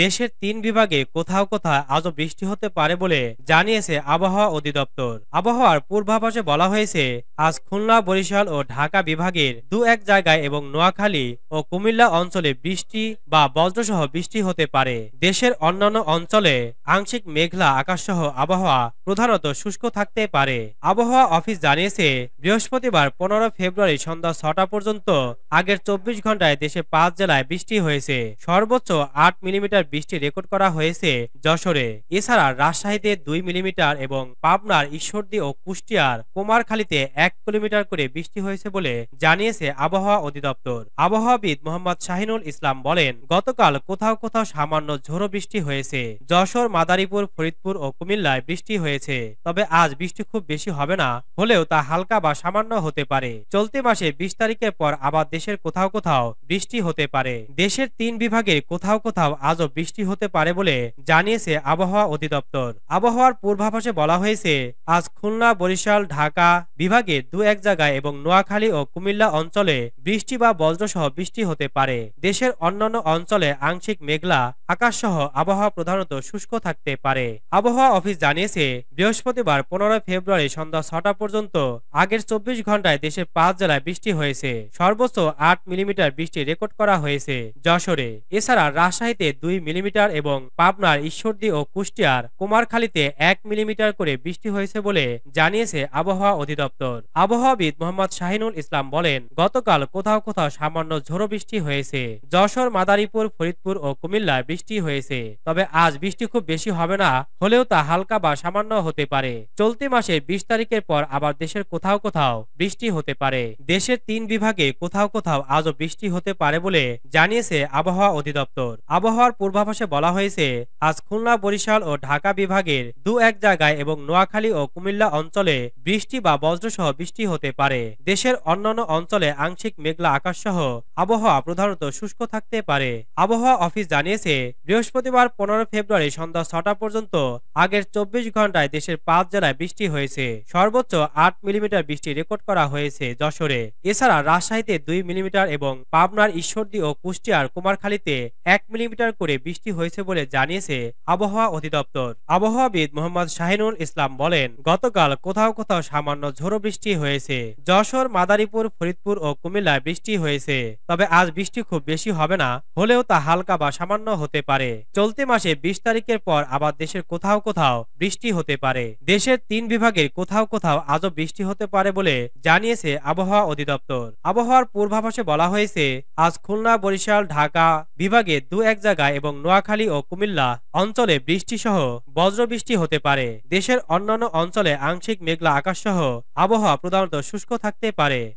দেশের তিন বিভাগে কোথাও কোথাও আজও বৃষ্টি হতে পারে বলে জানিয়েছে আবহাওয়া অধিদপ্তর আবহাওয়ার পূর্বাভাসে বলা হয়েছে আজ খুলনা বরিশাল ও ঢাকা বিভাগের দু এক জায়গায় এবং নোয়াখালী ও কুমিল্লা অঞ্চলে বৃষ্টি বা বজ্রসহ বৃষ্টি হতে পারে দেশের অন্যান্য অঞ্চলে আংশিক মেঘলা আকাশসহ আবহাওয়া প্রধানত শুষ্ক থাকতে পারে আবহাওয়া অফিস জানিয়েছে বৃহস্পতিবার পনেরো ফেব্রুয়ারি সন্ধ্যা ছটা পর্যন্ত আগের চব্বিশ ঘন্টায় দেশে পাঁচ জেলায় বৃষ্টি হয়েছে সর্বোচ্চ আট মিলিমিটার মিলিমিটার বৃষ্টি রেকর্ড করা হয়েছে যশোরে এছাড়া রাজশাহীতে দুই মিলিমিটার এবং পাবনার ঈশ্বরদী ও কুষ্টিয়ার কুমারখালীতে এক কিলোমিটার করে বৃষ্টি হয়েছে বলে জানিয়েছে আবহাওয়া অধিদপ্তর আবহাওয়াবিদ মোহাম্মদ শাহিনুল ইসলাম বলেন গতকাল কোথাও কোথাও সামান্য ঝোড়ো বৃষ্টি হয়েছে যশোর মাদারীপুর ফরিদপুর ও কুমিল্লায় বৃষ্টি হয়েছে তবে আজ বৃষ্টি খুব বেশি হবে না হলেও তা হালকা বা সামান্য হতে পারে চলতি মাসে বিশ তারিখের পর আবার দেশের কোথাও কোথাও বৃষ্টি হতে পারে দেশের তিন বিভাগের কোথাও কোথাও আজও বৃষ্টি হতে পারে বলে জানিয়েছে আবহাওয়া অধিদপ্তর আবহাওয়ার পূর্বাভাসে বলা হয়েছে আজ খুলনা বরিশাল ঢাকা বিভাগে দু এক জায়গায় এবং নোয়াখালী ও কুমিল্লা অঞ্চলে বৃষ্টি বা বজ্রসহ বৃষ্টি হতে পারে দেশের অন্যান্য অঞ্চলে আংশিক মেঘলা আকাশ সহ আবহাওয়া প্রধানত শুষ্ক থাকতে পারে আবহাওয়া অফিস জানিয়েছে বৃহস্পতিবার পনেরো ফেব্রুয়ারি সন্ধ্যা ছটা পর্যন্ত আগের চব্বিশ ঘন্টায় দেশের পাঁচ জেলায় বৃষ্টি হয়েছে সর্বোচ্চ আট মিলিমিটার বৃষ্টি রেকর্ড করা হয়েছে যশোরে এছাড়া রাজশাহীতে দুই মিলিমিটার এবং পাবনার ঈশ্বরদী ও কুষ্টিয়ার কুমারখালীতে এক মিলিমিটার করে বৃষ্টি হয়েছে বলে জানিয়েছে আবহাওয়া অধিদপ্তর আবহাওয়াবিদ মোহাম্মদ শাহিনুল ইসলাম বলেন গতকাল কোথাও কোথাও সামান্য ঝোড়ো বৃষ্টি হয়েছে যশোর মাদারীপুর ফরিদপুর ও কুমিল্লায় বৃষ্টি হয়েছে তবে আজ বৃষ্টি খুব বেশি হবে না হলেও তা হালকা বা সামান্য হতে পারে চলতি মাসে বিশ তারিখের পর আবার দেশের কোথাও কোথাও বৃষ্টি হতে পারে দেশের তিন বিভাগে কোথাও কোথাও আজও বৃষ্টি হতে পারে বলে জানিয়েছে আবহাওয়া অধিদপ্তর আবহাওয়ার পূর্বাভাসে বলা হয়েছে আজ খুলনা বরিশাল ও ঢাকা বিভাগের দু এক জায়গায় এবং নোয়াখালী ও কুমিল্লা অঞ্চলে বৃষ্টি বা বজ্রসহ বৃষ্টি হতে পারে দেশের অন্যান্য অঞ্চলে আংশিক মেঘলা আকাশ সহ আবহাওয়া প্রধানত শুষ্ক থাকতে পারে আবহাওয়া অফিস জানিয়েছে বৃহস্পতিবার পনেরো ফেব্রুয়ারি সন্ধ্যা ছটা পর্যন্ত আগের চব্বিশ ঘন্টায় দেশের পাঁচ জেলায় বৃষ্টি হয়েছে সর্বোচ্চ আট মিলিমিটার বৃষ্টি রেকর্ড করা হয়েছে যশোরে এছাড়া রাজশাহীতে দুই মিলিমিটার এবং পাবনার ঈশ্বরদী ও কুষ্টিয়ার কুমারখালীতে এক মিলিমিটার করে বৃষ্টি হয়েছে বলে জানিয়েছে আবহাওয়া অধিদপ্তর আবহাওয়াবিদ মোহাম্মদ শাহিনুল ইসলাম বলেন গতকাল কোথাও কোথাও সামান্য ঝোড়ো বৃষ্টি হয়েছে যশোর মাদারীপুর ফরিদপুর ও কুমিল্লায় বৃষ্টি হয়েছে তবে আজ বৃষ্টি খুব বেশি হবে না হলেও তা হালকা বা সামান্য হতে পারে চলতি মাসে বিশ তারিখের পর আবার দেশের কোথাও কোথাও বৃষ্টি হতে পারে দেশের তিন বিভাগের কোথাও কোথাও আজও বৃষ্টি হতে পারে বলে জানিয়েছে আবহাওয়া অধিদপ্তর আবহাওয়ার পূর্বাভাসে বলা হয়েছে আজ খুলনা বরিশাল ঢাকা বিভাগে দু এক জায়গায় এবং এবং নোয়াখালী ও কুমিল্লা অঞ্চলে বৃষ্টিসহ বজ্রবৃষ্টি হতে পারে দেশের অন্যান্য অঞ্চলে আংশিক মেঘলা আকাশসহ আবহাওয়া প্রধানত শুষ্ক থাকতে পারে